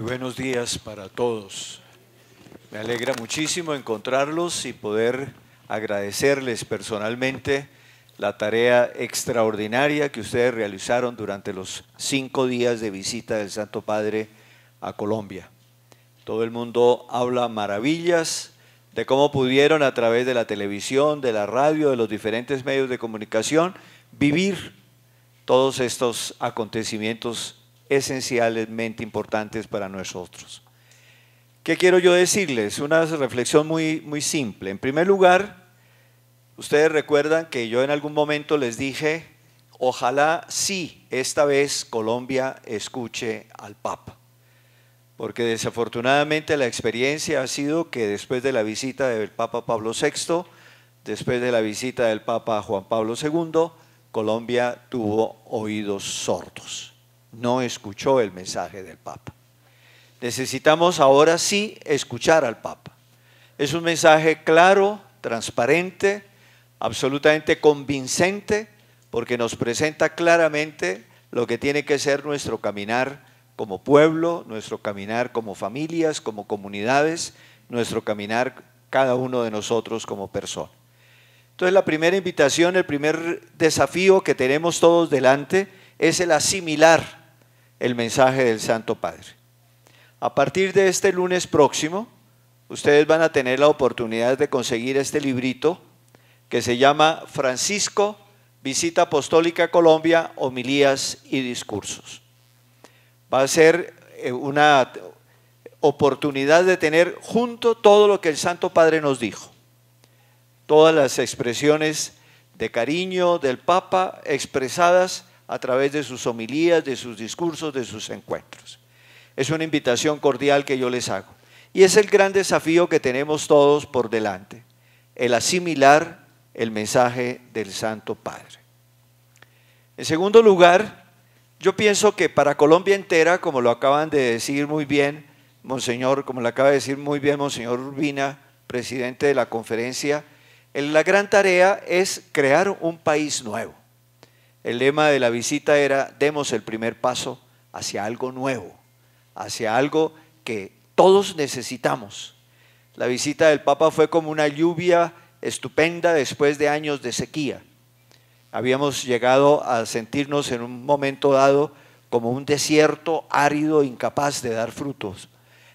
buenos días para todos. Me alegra muchísimo encontrarlos y poder agradecerles personalmente la tarea extraordinaria que ustedes realizaron durante los cinco días de visita del Santo Padre a Colombia. Todo el mundo habla maravillas de cómo pudieron a través de la televisión, de la radio, de los diferentes medios de comunicación, vivir todos estos acontecimientos esencialmente importantes para nosotros. ¿Qué quiero yo decirles? Una reflexión muy, muy simple. En primer lugar, ustedes recuerdan que yo en algún momento les dije, ojalá sí, esta vez Colombia escuche al Papa. Porque desafortunadamente la experiencia ha sido que después de la visita del Papa Pablo VI, después de la visita del Papa Juan Pablo II, Colombia tuvo oídos sordos no escuchó el mensaje del Papa. Necesitamos ahora sí escuchar al Papa. Es un mensaje claro, transparente, absolutamente convincente, porque nos presenta claramente lo que tiene que ser nuestro caminar como pueblo, nuestro caminar como familias, como comunidades, nuestro caminar cada uno de nosotros como persona. Entonces la primera invitación, el primer desafío que tenemos todos delante es el asimilar el mensaje del Santo Padre. A partir de este lunes próximo, ustedes van a tener la oportunidad de conseguir este librito que se llama Francisco, Visita Apostólica a Colombia, Homilías y Discursos. Va a ser eh, una oportunidad de tener junto todo lo que el Santo Padre nos dijo, todas las expresiones de cariño del Papa expresadas a través de sus homilías, de sus discursos, de sus encuentros. Es una invitación cordial que yo les hago. Y es el gran desafío que tenemos todos por delante, el asimilar el mensaje del Santo Padre. En segundo lugar, yo pienso que para Colombia entera, como lo acaban de decir muy bien, Monseñor, como lo acaba de decir muy bien Monseñor Urbina, presidente de la conferencia, la gran tarea es crear un país nuevo. El lema de la visita era, demos el primer paso hacia algo nuevo, hacia algo que todos necesitamos. La visita del Papa fue como una lluvia estupenda después de años de sequía. Habíamos llegado a sentirnos en un momento dado como un desierto árido, incapaz de dar frutos.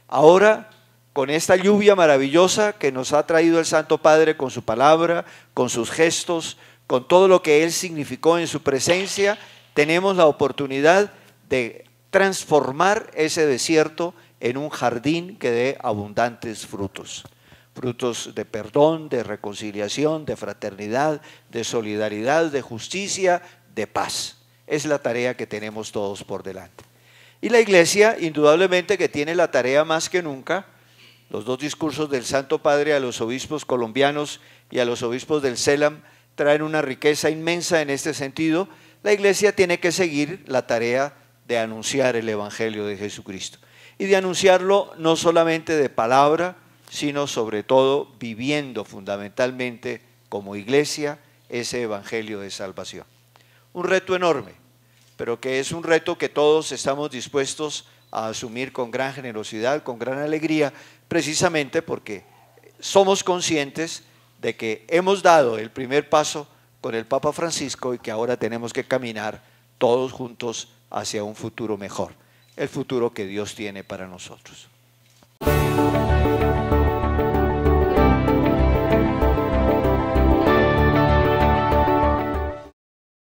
Ahora, con esta lluvia maravillosa que nos ha traído el Santo Padre con su palabra, con sus gestos, con todo lo que Él significó en su presencia, tenemos la oportunidad de transformar ese desierto en un jardín que dé abundantes frutos. Frutos de perdón, de reconciliación, de fraternidad, de solidaridad, de justicia, de paz. Es la tarea que tenemos todos por delante. Y la iglesia, indudablemente que tiene la tarea más que nunca, los dos discursos del Santo Padre a los obispos colombianos y a los obispos del CELAM traen una riqueza inmensa en este sentido, la iglesia tiene que seguir la tarea de anunciar el Evangelio de Jesucristo. Y de anunciarlo no solamente de palabra, sino sobre todo viviendo fundamentalmente como iglesia ese Evangelio de salvación. Un reto enorme, pero que es un reto que todos estamos dispuestos a asumir con gran generosidad, con gran alegría, precisamente porque somos conscientes de que hemos dado el primer paso con el Papa Francisco y que ahora tenemos que caminar todos juntos hacia un futuro mejor, el futuro que Dios tiene para nosotros.